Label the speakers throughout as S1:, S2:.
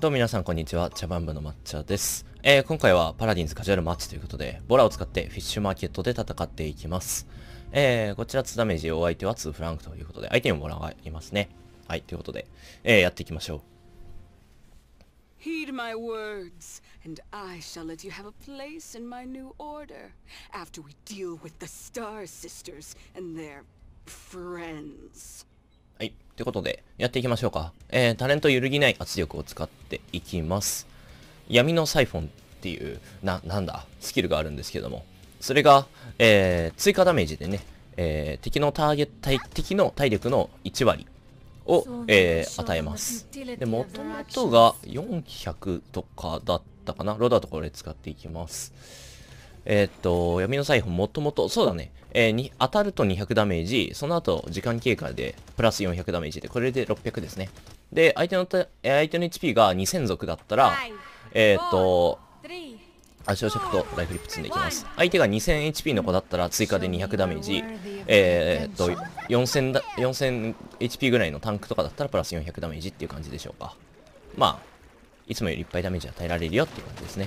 S1: どうも皆さんこんにちは、茶番部の抹茶です。えー、今回はパラディンズカジュアルマッチということで、ボラを使ってフィッシュマーケットで戦っていきます。えー、こちら2ダメージ、お相手は2フランクということで、相手にもボラがいますね。はい、ということで、えー、やっていきましょう。Heed my words, and I shall let you have a place in my new order after we deal with the Star Sisters and their friends. ってことで、やっていきましょうか。えー、タレント揺るぎない圧力を使っていきます。闇のサイフォンっていう、な、なんだ、スキルがあるんですけども、それが、えー、追加ダメージでね、えー、敵のターゲット、敵の体力の1割を、えー、与えます。で、もともとが400とかだったかな。ロダーとこれ使っていきます。えー、っと、闇の財布もともと、そうだね。えー、に、当たると200ダメージ、その後、時間経過で、プラス400ダメージで、これで600ですね。で、相手の、相手の HP が2000族だったら、えー、っと、足をシャとライフリップ積んでいきます。相手が 2000HP の子だったら追加で200ダメージ、えー、っと、4000HP ぐらいのタンクとかだったらプラス400ダメージっていう感じでしょうか。まあ、いつもよりいっぱいダメージ与えられるよっていう感じですね。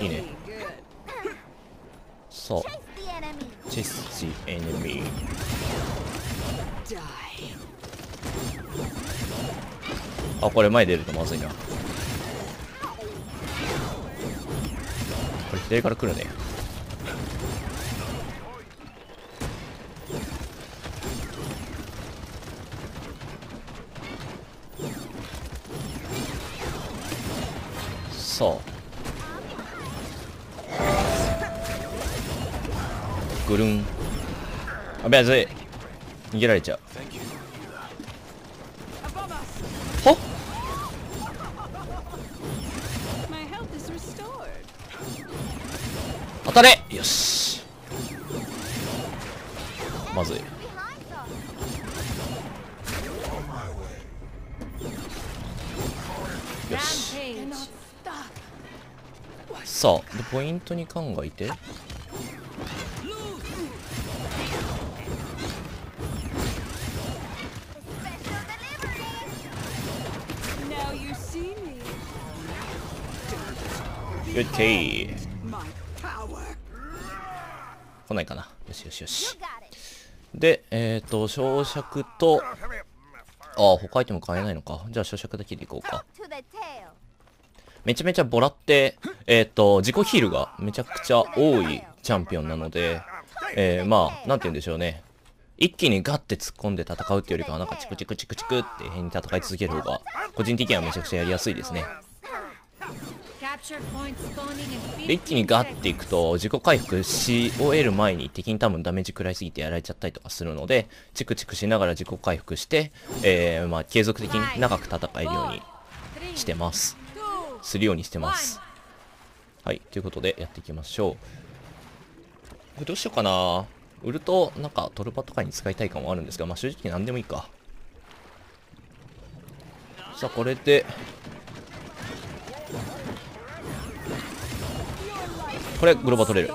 S1: いいねそうチェスチエネミーあこれ前出るとまずいなこれ左から来るねそうぐるんあべやずい逃げられちゃうほっ当たれよしまずいさでポイントに考えいてよっけー来ないかなよしよしよしでえっ、ー、と焼灼とああ他アイテム買えないのかじゃあ焼灼だけでいこうかめちゃめちゃボラって、えっ、ー、と、自己ヒールがめちゃくちゃ多いチャンピオンなので、えー、まあ、なんて言うんでしょうね。一気にガッて突っ込んで戦うっていうよりかは、なんかチクチクチクチクって変に戦い続ける方が、個人的にはめちゃくちゃやりやすいですね。で一気にガッていくと自己回復し終える前に敵に多分ダメージ食らいすぎてやられちゃったりとかするのでチクチクしながら自己回復して、えー、まあ、継続的に長く戦えるようにしてますするようにしてます。はい、ということでやっていきましょう。これどうしようかな売ると、なんかトルパとかに使いたい感はあるんですが、まあ正直何でもいいか。さあ、これで、これグローバー取れる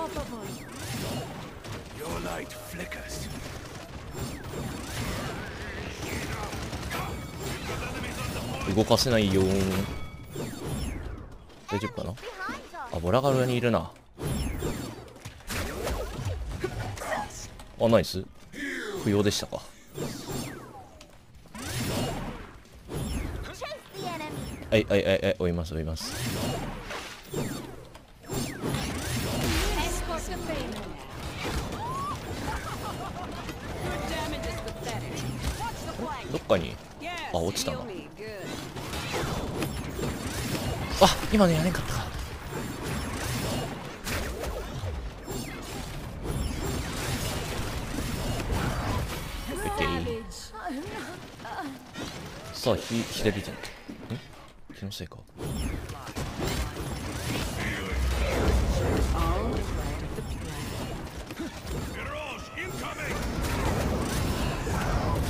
S1: 動かせないよー大丈夫かなあボラが上にいるなあナイス不要でしたかはいはいはいはい追います追いますどっかにあ落ちたなあ今のやれんかったかさあひ左じゃんん気のせいか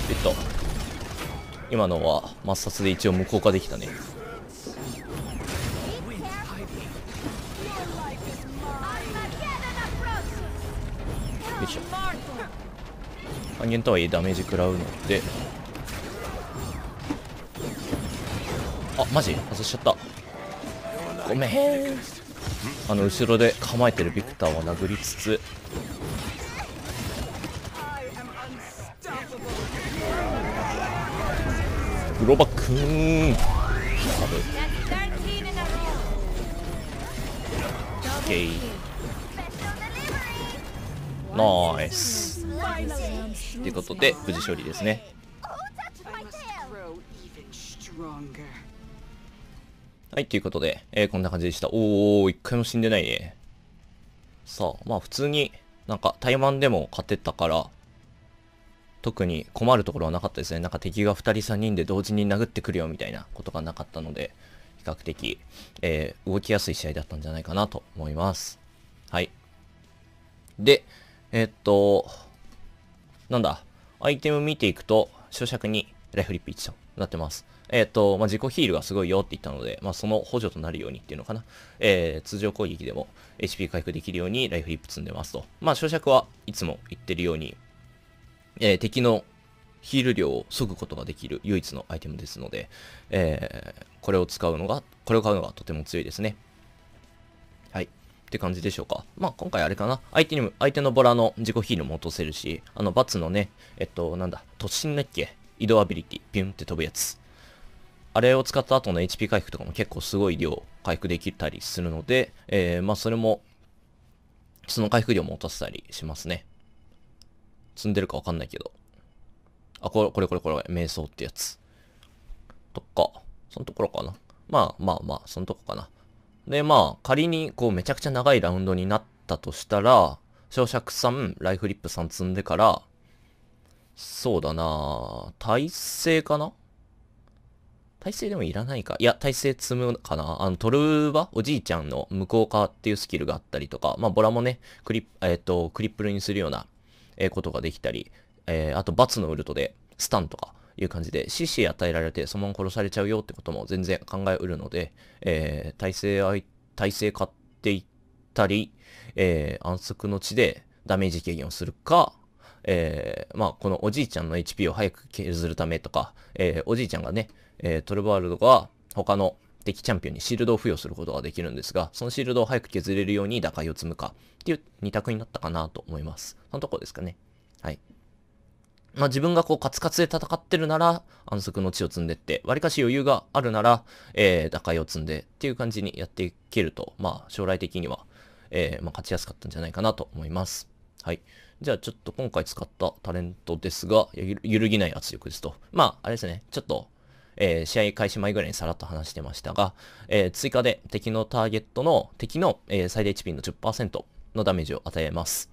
S1: えっと今のは抹殺で一応無効化できたね半減とはいえダメージ食らうのであマジ外しちゃったごめんあの後ろで構えてるビクターを殴りつつグロバくーんサブオケナイスっていうことで無事処理ですねはいということで、えー、こんな感じでしたおお一回も死んでないねさあまあ普通になんか対マンでも勝てたから特に困るところはなかったですねなんか敵が2人3人で同時に殴ってくるよみたいなことがなかったので比較的、えー、動きやすい試合だったんじゃないかなと思いますはいでえー、っとなんだ、アイテム見ていくと、主尺にライフリップ1となってます。えっ、ー、と、まあ、自己ヒールがすごいよって言ったので、まあ、その補助となるようにっていうのかな。えー、通常攻撃でも HP 回復できるようにライフリップ積んでますと。まあ、小はいつも言ってるように、えー、敵のヒール量を削ぐことができる唯一のアイテムですので、えー、これを使うのが、これを買うのがとても強いですね。はい。って感じでしょうか。まあ、今回あれかな。相手にも、相手のボラの自己ヒールも落とせるし、あの、バツのね、えっと、なんだ、突進だっけ移動アビリティ、ピュンって飛ぶやつ。あれを使った後の HP 回復とかも結構すごい量回復できたりするので、えー、まあ、それも、その回復量も落とせたりしますね。積んでるかわかんないけど。あ、これ、これ、これ、これ、瞑想ってやつ。とか、そのところかな。まあまあまあ、そのとこかな。で、まあ、仮に、こう、めちゃくちゃ長いラウンドになったとしたら、小尺さん、ライフリップさん積んでから、そうだな体勢かな体勢でもいらないか。いや、体勢積むかな。あの、トルーバおじいちゃんの向こう側っていうスキルがあったりとか、まあ、ボラもね、クリップ、えっ、ー、と、クリップルにするような、えー、ことができたり、えー、あと、バツのウルトで、スタンとか、いう感じで、死死与えられて、そのまま殺されちゃうよってことも全然考えうるので、えー、体制、体制買っていったり、えー、安息の地でダメージ軽減をするか、えー、まあ、このおじいちゃんの HP を早く削るためとか、えー、おじいちゃんがね、えー、トルバールドが他の敵チャンピオンにシールドを付与することができるんですが、そのシールドを早く削れるように打開を積むかっていう二択になったかなと思います。そのとこですかね。はい。まあ、自分がこうカツカツで戦ってるなら安息の地を積んでって、わりかし余裕があるなら、えー、打開を積んでっていう感じにやっていけると、まあ将来的には、えー、まあ、勝ちやすかったんじゃないかなと思います。はい。じゃあちょっと今回使ったタレントですが、揺るぎない圧力ですと。まあ、あれですね、ちょっと、えー、試合開始前ぐらいにさらっと話してましたが、え追加で敵のターゲットの敵の、え最大1ピンの10%のダメージを与えます。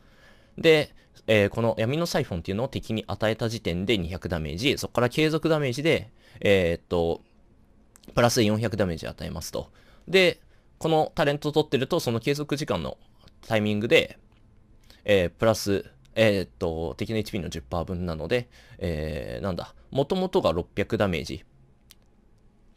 S1: で、えー、この闇のサイフォンっていうのを敵に与えた時点で200ダメージ、そこから継続ダメージで、えー、っと、プラス400ダメージ与えますと。で、このタレントを取ってると、その継続時間のタイミングで、えー、プラス、えー、っと、敵の HP の10%分なので、えー、なんだ、元々が600ダメージ。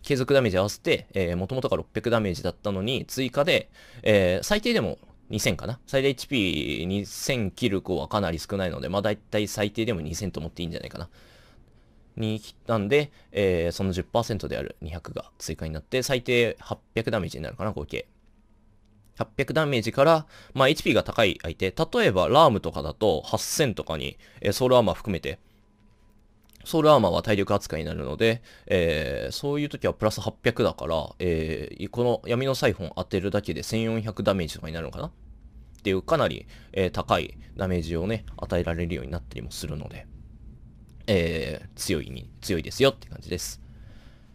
S1: 継続ダメージ合わせて、えー、元々が600ダメージだったのに、追加で、えー、最低でも2000かな最大 HP2000 切る子はかなり少ないので、まあ大体最低でも2000と思っていいんじゃないかな。に切ったんで、えー、その10%である200が追加になって、最低800ダメージになるかな、合計。800ダメージから、まあ HP が高い相手、例えばラームとかだと8000とかに、えー、ソウルアーマー含めてソウルアーマーは体力扱いになるので、えー、そういう時はプラス800だから、えー、この闇のサイフォン当てるだけで1400ダメージとかになるのかなっていうかなり、えー、高いダメージをね、与えられるようになったりもするので、えー、強いに、強いですよって感じです。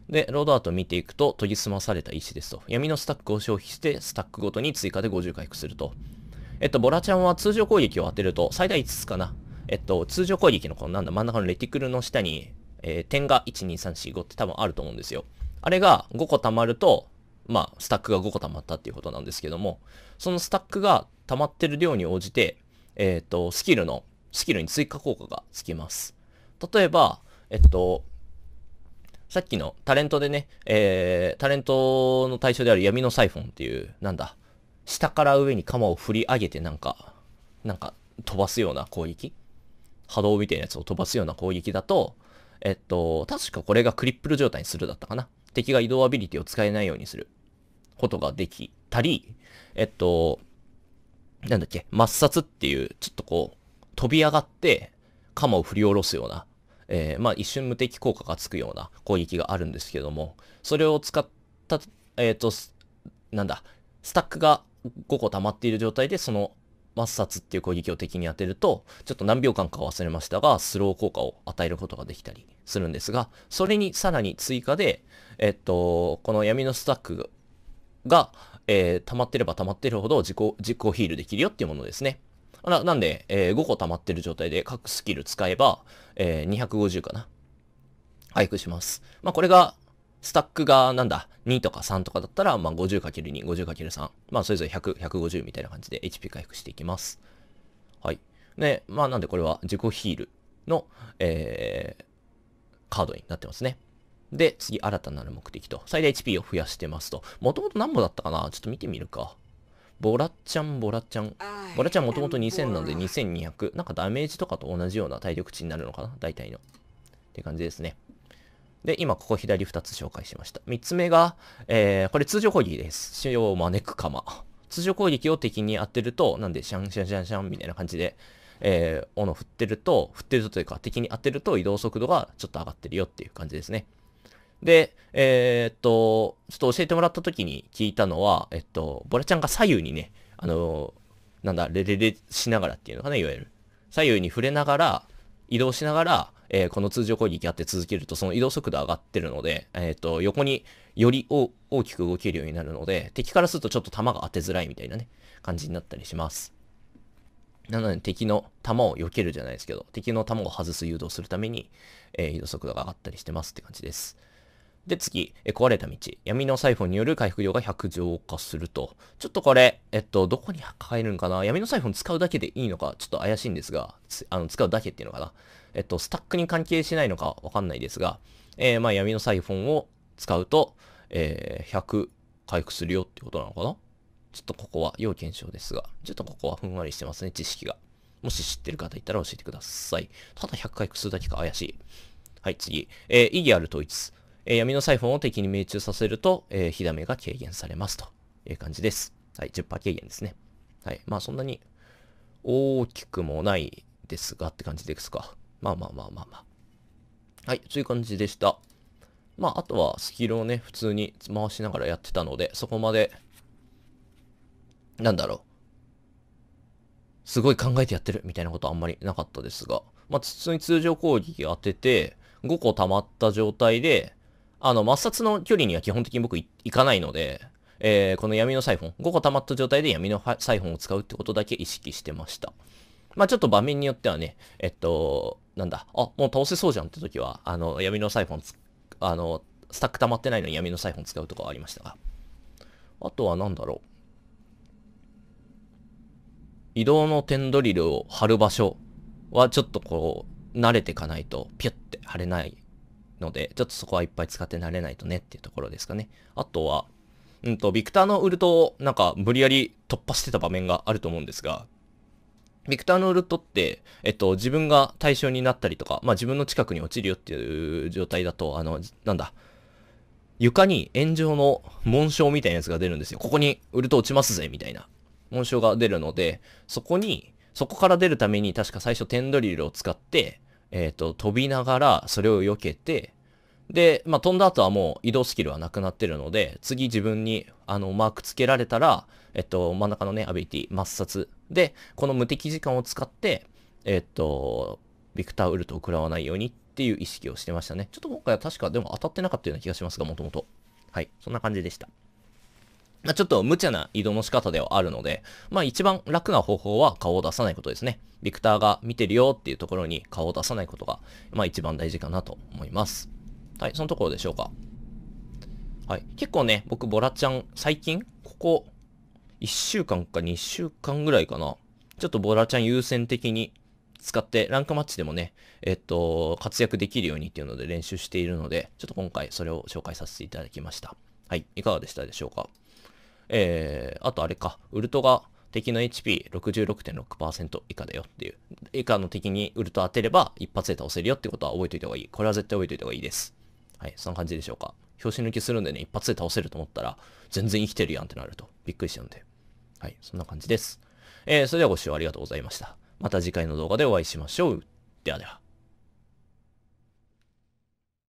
S1: で、ロードアート見ていくと、研ぎ澄まされた石ですと。闇のスタックを消費して、スタックごとに追加で50回復すると。えっと、ボラちゃんは通常攻撃を当てると、最大5つかな。えっと、通常攻撃のこのなんだ、真ん中のレティクルの下に、えー、点が12345って多分あると思うんですよ。あれが5個溜まると、まあ、スタックが5個溜まったっていうことなんですけども、そのスタックが溜まってる量に応じて、えっ、と、スキルの、スキルに追加効果がつきます。例えば、えっと、さっきのタレントでね、えー、タレントの対象である闇のサイフォンっていう、なんだ、下から上に鎌を振り上げてなんか、なんか飛ばすような攻撃波動みたいなやつを飛ばすような攻撃だと、えっと、確かこれがクリップル状態にするだったかな。敵が移動アビリティを使えないようにすることができたり、えっと、なんだっけ、抹殺っていう、ちょっとこう、飛び上がって、鎌を振り下ろすような、えー、まあ一瞬無敵効果がつくような攻撃があるんですけども、それを使った、えっ、ー、と、なんだ、スタックが5個溜まっている状態で、その抹殺っていう攻撃を敵に当てると、ちょっと何秒間か忘れましたが、スロー効果を与えることができたりするんですが、それにさらに追加で、えっと、この闇のスタックが、えー、溜まってれば溜まってるほど自己、自己ヒールできるよっていうものですね。ななんで、えー、5個溜まってる状態で各スキル使えば、えー、250かな。回復します。まあ、これが、スタックがなんだ、2とか3とかだったら、まあ 50×2、50×3。まあそれぞれ100、150みたいな感じで HP 回復していきます。はい。で、まあなんでこれは自己ヒールの、えー、カードになってますね。で、次、新たなる目的と、最大 HP を増やしてますと。もともと何歩だったかなちょっと見てみるか。ボラちゃん、ボラちゃん。ボラちゃんもともと2000なんで2200。なんかダメージとかと同じような体力値になるのかな大体の。って感じですね。で、今ここ左2つ紹介しました。3つ目が、えー、これ通常攻撃です。死を招くま。通常攻撃を敵に当てると、なんでシャンシャンシャンシャンみたいな感じで、えー、斧振ってると、振ってるとというか、敵に当てると移動速度がちょっと上がってるよっていう感じですね。で、えー、っと、ちょっと教えてもらった時に聞いたのは、えっと、ボラちゃんが左右にね、あのなんだ、レレレしながらっていうのかな、いわゆる。左右に触れながら、移動しながら、えー、この通常攻撃やって続けると、その移動速度上がってるので、えっ、ー、と、横により大きく動けるようになるので、敵からするとちょっと弾が当てづらいみたいなね、感じになったりします。なので敵の弾を避けるじゃないですけど、敵の弾を外す誘導するために、えー、移動速度が上がったりしてますって感じです。で、次、壊れた道。闇のサイフォンによる回復量が100乗化すると。ちょっとこれ、えっと、どこに入るんかな闇のサイフォン使うだけでいいのか、ちょっと怪しいんですが、あの、使うだけっていうのかな。えっと、スタックに関係しないのかわかんないですが、えー、まあ、闇のサイフォンを使うと、えー、100回復するよってことなのかなちょっとここは要検証ですが、ちょっとここはふんわりしてますね、知識が。もし知ってる方いたら教えてください。ただ100回復するだけか怪しい。はい、次。えー、意義ある統一。えー、闇のサイフォンを敵に命中させると、えー、火ダメが軽減されますという感じです。はい、10%軽減ですね。はい、まあそんなに大きくもないですがって感じですか。まあまあまあまあまあ。はい、そういう感じでした。まあ、あとはスキルをね、普通に回しながらやってたので、そこまで、なんだろう。すごい考えてやってるみたいなことはあんまりなかったですが、まあ、普通に通常攻撃当てて、5個溜まった状態で、あの、抹殺の距離には基本的に僕行かないので、えー、この闇のサイフォン、5個溜まった状態で闇のサイフォンを使うってことだけ意識してました。まあちょっと場面によってはね、えっと、なんだ、あ、もう倒せそうじゃんって時は、あの、闇のサイフォンあの、スタック溜まってないのに闇のサイフォン使うとかはありましたが。あとは何だろう。移動の点ドリルを貼る場所はちょっとこう、慣れていかないと、ピュッて貼れないので、ちょっとそこはいっぱい使って慣れないとねっていうところですかね。あとは、うんと、ビクターのウルトをなんか無理やり突破してた場面があると思うんですが、ビクターのウルトって、えっと、自分が対象になったりとか、まあ自分の近くに落ちるよっていう状態だと、あの、なんだ、床に炎上の紋章みたいなやつが出るんですよ。ここにウルト落ちますぜ、みたいな紋章が出るので、そこに、そこから出るために確か最初テンドリルを使って、えっ、ー、と、飛びながらそれを避けて、で、まあ、飛んだ後はもう移動スキルはなくなってるので、次自分にあのマークつけられたら、えっと、真ん中のね、アビリティ、抹殺。で、この無敵時間を使って、えっと、ビクターウルトを食らわないようにっていう意識をしてましたね。ちょっと今回は確かでも当たってなかったような気がしますが、もともと。はい、そんな感じでした。ちょっと無茶な移動の仕方ではあるので、まあ一番楽な方法は顔を出さないことですね。ビクターが見てるよっていうところに顔を出さないことが、まあ一番大事かなと思います。はい、そのところでしょうか。はい。結構ね、僕、ボラちゃん、最近、ここ、1週間か2週間ぐらいかな。ちょっとボラちゃん優先的に使って、ランクマッチでもね、えっと、活躍できるようにっていうので練習しているので、ちょっと今回それを紹介させていただきました。はい。いかがでしたでしょうかえー、あとあれか、ウルトが敵の HP66.6% 以下だよっていう。以下の敵にウルト当てれば一発で倒せるよってことは覚えておいた方がいい。これは絶対覚えておいた方がいいです。はい、そんな感じでしょうか。拍子抜きするんでね、一発で倒せると思ったら、全然生きてるやんってなると、びっくりしちゃうんで。はい、そんな感じです。えー、それではご視聴ありがとうございました。また次回の動画でお会いしましょう。ではでは。